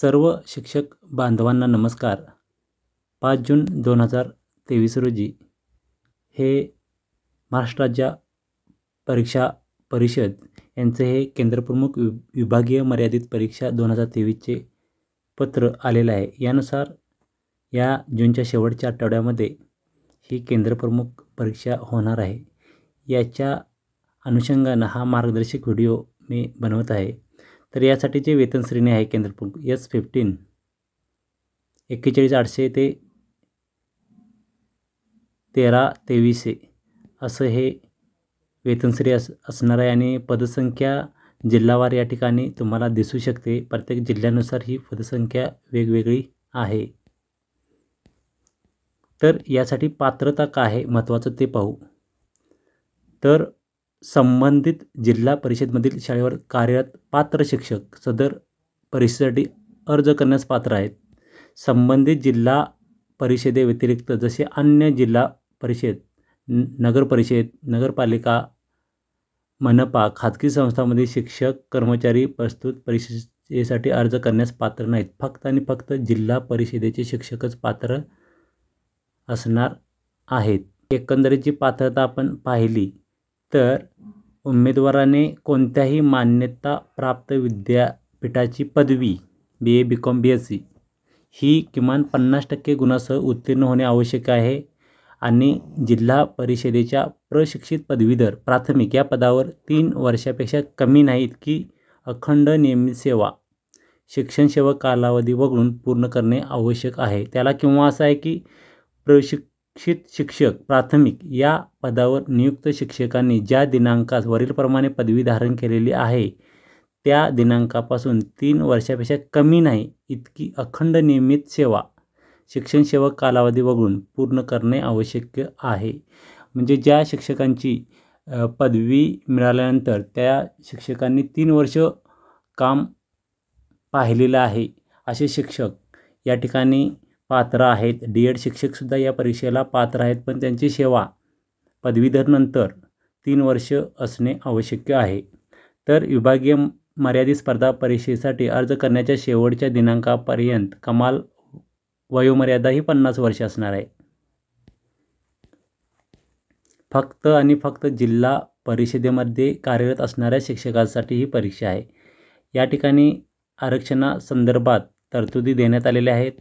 सर्व शिक्षक बांधवांना नमस्कार पाच जून दोन हजार तेवीस रोजी हे महाराष्ट्र राज्य परीक्षा परिषद यांचे हे केंद्रप्रमुख वि विभागीय मर्यादित परीक्षा दोन हजार तेवीसचे पत्र आलेलं आहे यानुसार या जूनच्या शेवटच्या आठवड्यामध्ये ही केंद्रप्रमुख परीक्षा होणार आहे याच्या अनुषंगानं हा मार्गदर्शक व्हिडिओ मी बनवत आहे तर यासाठी जे वेतन श्रेणी आहे केंद्रप्रमुख एस फिफ्टीन एक्केचाळीस आठशे ते तेरा तेवीसशे असं हे वेतनश्रेणी अस असणार आहे आणि पदसंख्या जिल्हावार या ठिकाणी तुम्हाला दिसू शकते प्रत्येक जिल्ह्यानुसार ही पदसंख्या वेगवेगळी आहे तर यासाठी पात्रता काय आहे महत्त्वाचं ते पाहू तर संबंधित जिल्हा परिषदमधील शाळेवर कार्यरत पात्र शिक्षक सदर परीक्षेसाठी अर्ज करण्यास पात्र आहेत संबंधित जिल्हा परिषदेव्यतिरिक्त जसे अन्य जिल्हा परिषद नगरपरिषद नगरपालिका मनपा खाजगी संस्थांमध्ये शिक्षक कर्मचारी प्रस्तुत परिषदेसाठी अर्ज करण्यास पात्र नाहीत फक्त आणि फक्त जिल्हा परिषदेचे शिक्षकच पात्र असणार आहेत एकंदरीत जी पात्रता आपण पाहिली तर उमेदवाराने कोणत्याही मान्यताप्राप्त विद्यापीठाची पदवी बी A B com B C ही किमान पन्नास टक्के गुणासह उत्तीर्ण होणे आवश्यक आहे आणि जिल्हा परिषदेच्या प्रशिक्षित पदवीधर प्राथमिक या पदावर तीन वर्षापेक्षा कमी नाही इतकी अखंड नियमित सेवा सेवा कालावधी वगळून पूर्ण करणे आवश्यक आहे त्याला किंवा असं आहे की प्रशिक शिक्षित शिक्षक प्राथमिक या पदावर नियुक्त शिक्षकांनी ज्या दिनांकास वरीलप्रमाणे पदवी धारण केलेली आहे त्या दिनांकापासून तीन वर्षापेक्षा कमी नाही इतकी अखंड नियमित सेवा शिक्षणसेवक कालावधी वगळून पूर्ण करणे आवश्यक आहे म्हणजे ज्या शिक्षकांची पदवी मिळाल्यानंतर त्या शिक्षकांनी तीन वर्ष काम पाहिलेलं आहे असे शिक्षक या ठिकाणी पात्र आहेत डी एड शिक्षकसुद्धा या परीक्षेला पात्र आहेत पण त्यांची सेवा पदवीधरनंतर तीन वर्ष असणे आवश्यक आहे तर विभागीय मर्यादित स्पर्धा परीक्षेसाठी अर्ज करण्याच्या शेवटच्या दिनांकापर्यंत कमाल वयोमर्यादा ही पन्नास वर्ष असणार आहे फक्त आणि फक्त जिल्हा परिषदेमध्ये कार्यरत असणाऱ्या शिक्षकांसाठी ही परीक्षा आहे या ठिकाणी आरक्षणासंदर्भात तरतुदी देण्यात आलेल्या आहेत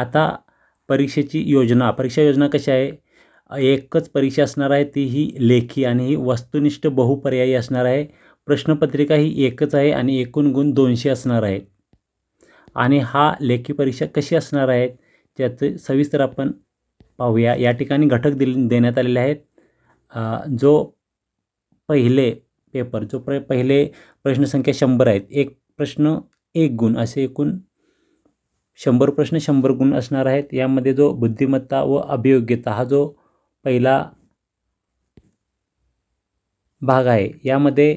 आता परीक्षेची योजना परीक्षा योजना कशी आहे एकच परीक्षा असणार आहे ती ही लेखी आणि ही वस्तुनिष्ठ बहुपर्यायी असणार आहे प्रश्नपत्रिका ही एकच आहे आणि एकूण गुण दोनशे असणार आहेत आणि हा लेखी परीक्षा कशी असणार आहे त्याचं सविस्तर आपण पाहूया या ठिकाणी घटक दिले देण्यात आलेले आहेत जो पहिले पेपर जो प्र पहिले प्रश्नसंख्या शंभर आहेत एक प्रश्न एक गुण असे एकूण शंभर प्रश्न शंभर गुण असणार आहेत यामध्ये जो बुद्धिमत्ता व अभियोग्यता हा जो पहिला भाग आहे यामध्ये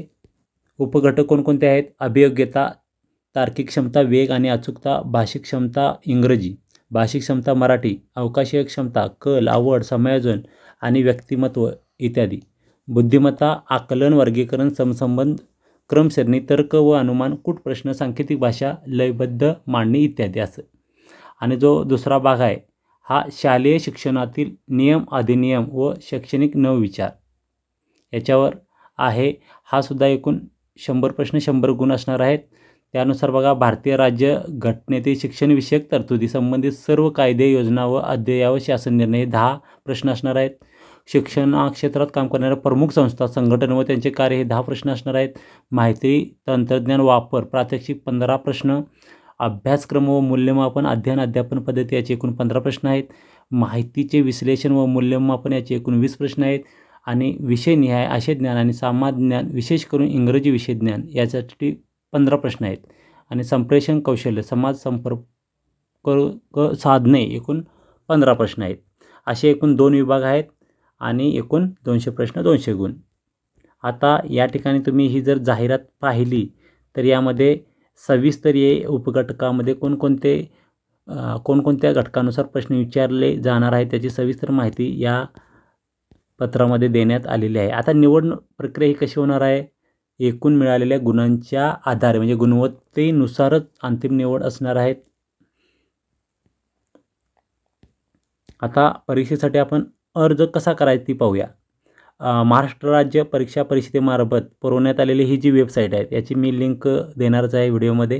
उपघटक कोणकोणते आहेत अभियोग्यता तार्किक क्षमता वेग आणि अचूकता भाषिक क्षमता इंग्रजी भाषिक क्षमता मराठी अवकाशीय क्षमता कल आवड समायोजन आणि व्यक्तिमत्व इत्यादी बुद्धिमत्ता आकलन वर्गीकरण समसंबंध क्रमसरणी तर्क व अनुमान कूट प्रश्न सांकेतिक भाषा लयबद्ध मांडणी इत्यादी असं आणि जो दुसरा भाग आहे हा शालेय शिक्षणातील नियम अधिनियम व शैक्षणिक नवविचार याच्यावर आहे हा सुद्धा एकूण शंभर प्रश्न शंभर गुण असणार आहेत त्यानुसार बघा भारतीय राज्य घटनेतील शिक्षणविषयक तरतुदी संबंधित सर्व कायदे योजना व व शासन निर्णय दहा प्रश्न असणार आहेत शिक्षण क्षेत्रात काम करणाऱ्या प्रमुख संस्था संघटन व त्यांचे कार्य हे दहा प्रश्न असणार आहेत माहिती तंत्रज्ञान वापर प्रात्यक्षिक पंधरा प्रश्न अभ्यासक्रम व मूल्यमापन अध्ययन अध्यापन पद्धती याचे एकूण पंधरा प्रश्न आहेत माहितीचे विश्लेषण व मूल्यमापन याचे एकूण वीस प्रश्न आहेत आणि विषयनिहाय असे ज्ञान आणि ज्ञान विशेष करून इंग्रजी विषय ज्ञान यासाठी पंधरा प्रश्न आहेत आणि संप्रेषण कौशल्य समाज संपर्क क साधने एकूण पंधरा प्रश्न आहेत असे एकूण दोन विभाग आहेत आणि एकूण दोनशे प्रश्न दोनशे गुण आता या ठिकाणी तुम्ही ही जर जाहिरात पाहिली तर यामध्ये सविस्तरीय उपघटकामध्ये कोणकोणते कोणकोणत्या घटकानुसार प्रश्न विचारले जाणार आहे त्याची सविस्तर माहिती या पत्रामध्ये देण्यात आलेली आहे आता निवड प्रक्रिया ही कशी होणार आहे एकूण मिळालेल्या गुणांच्या आधारे म्हणजे गुणवत्तेनुसारच अंतिम निवड असणार आहेत आता परीक्षेसाठी आपण अर्ज कसा करायचा ती पाहूया महाराष्ट्र राज्य परीक्षा परिषदेमार्फत पुरवण्यात आलेली ही जी वेबसाईट आहे याची मी लिंक देणारच आहे व्हिडिओमध्ये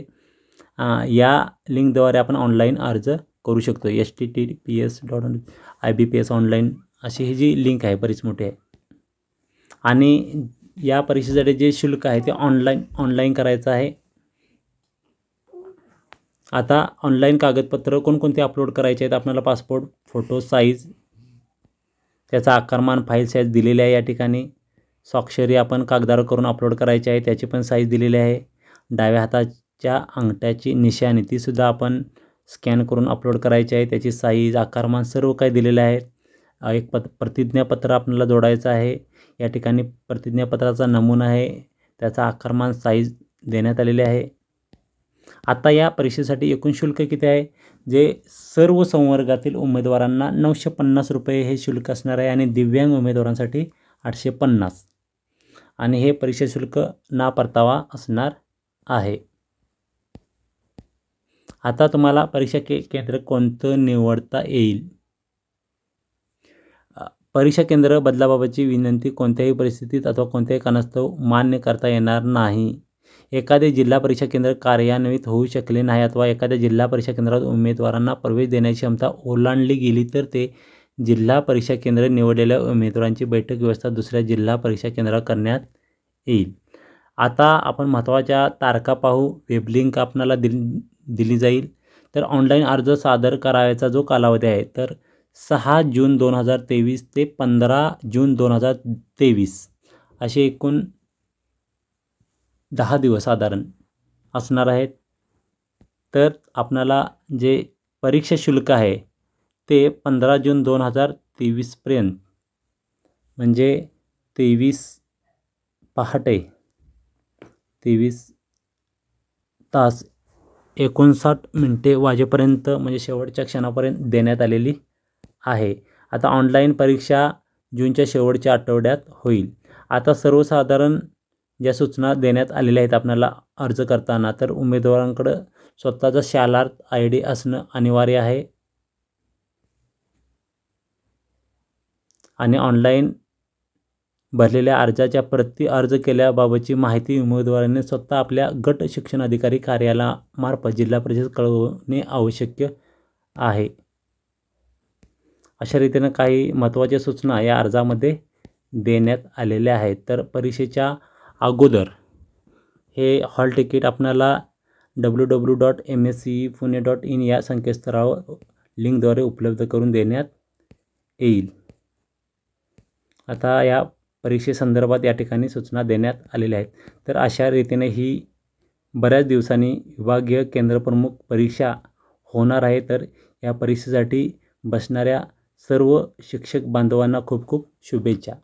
या लिंकद्वारे आपण ऑनलाईन अर्ज करू शकतो S T T P S dot I B P S online अशी ही जी लिंक आहे बरीच मोठी आहे आणि या परीक्षेसाठी जे शुल्क आहे ते ऑनलाईन ऑनलाईन करायचं आहे आता ऑनलाईन कागदपत्र कोणकोणते अपलोड करायचे आहेत आपल्याला पासपोर्ट फोटो साईज त्याचा आकारमान फाईल साईज दिलेली आहे या ठिकाणी स्वाक्षरी आपण कागदावर करून अपलोड करायची आहे त्याची पण साईज दिलेली आहे डाव्या हाताच्या अंगठ्याची निशाणी तीसुद्धा आपण स्कॅन करून अपलोड करायची आहे त्याची साईज आकारमान सर्व काही दिलेलं आहे एक पत प्रतिज्ञापत्र आपल्याला जोडायचं आहे या ठिकाणी प्रतिज्ञापत्राचा नमुना आहे त्याचा आकारमान साईज देण्यात आलेले आहे आता या परीक्षेसाठी एकूण शुल्क किती आहे जे सर्व संवर्गातील उमेदवारांना नऊशे पन्नास रुपये हे शुल्क असणार आहे आणि दिव्यांग उमेदवारांसाठी आठशे पन्नास आणि हे परीक्षा शुल्क ना परतावा असणार आहे आता तुम्हाला परीक्षा के केंद्र कोणतं निवडता येईल परीक्षा केंद्र बदलाबाबतची विनंती कोणत्याही परिस्थितीत अथवा कोणत्याही कारणास्तव मान्य करता येणार नाही एखादे जिल्हा परीक्षा केंद्र कार्यान्वित होऊ शकले नाही अथवा एखाद्या जिल्हा परीक्षा केंद्रात उमेदवारांना प्रवेश देण्याची क्षमता ओलांडली गेली तर ते जिल्हा परीक्षा केंद्र निवडलेल्या उमेदवारांची बैठक व्यवस्था दुसऱ्या जिल्हा परीक्षा केंद्रावर करण्यात येईल आता आपण महत्त्वाच्या तारखा पाहू वेबलिंक आपणाला दिल दिली जाईल तर ऑनलाईन अर्ज सादर करायचा जो कालावधी आहे तर सहा जून दोन हजार तेवीस ते पंधरा जून दोन हजार तेवीस असे एकूण दहा दिवस साधारण असणार आहेत तर आपणाला जे परीक्षा शुल्क आहे ते पंधरा जून दोन हजार तेवीसपर्यंत म्हणजे तेवीस पहाटे तेवीस तास एकोणसाठ मिनटे वाजेपर्यंत म्हणजे शेवटच्या क्षणापर्यंत देण्यात आलेली आहे आता ऑनलाईन परीक्षा जूनच्या शेवटच्या आठवड्यात होईल आता सर्वसाधारण ज्या सूचना देण्यात आलेल्या आहेत आपल्याला अर्ज करताना तर उमेदवारांकडं स्वतःचा शालार्थ आय डी असणं अनिवार्य आहे आणि ऑनलाईन भरलेल्या अर्जाच्या प्रति अर्ज केल्याबाबतची माहिती उमेदवारांनी स्वतः आपल्या गट शिक्षण अधिकारी कार्यालयामार्फत जिल्हा परिषद कळवणे आवश्यक आहे अशा रीतीनं काही महत्त्वाच्या सूचना या अर्जामध्ये देण्यात आलेल्या आहेत तर परीक्षेच्या अगोदर हे हॉल तिकीट आपणाला W W dot M S C Pune dot in या संकेतस्थळावर लिंकद्वारे उपलब्ध करून देण्यात येईल आता या परीक्षेसंदर्भात या ठिकाणी सूचना देण्यात आलेल्या आहेत तर अशा रीतीने ही बऱ्याच दिवसांनी विभागीय केंद्रप्रमुख परीक्षा होणार आहे तर या परीक्षेसाठी बसणाऱ्या सर्व शिक्षक बांधवांना खूप खूप शुभेच्छा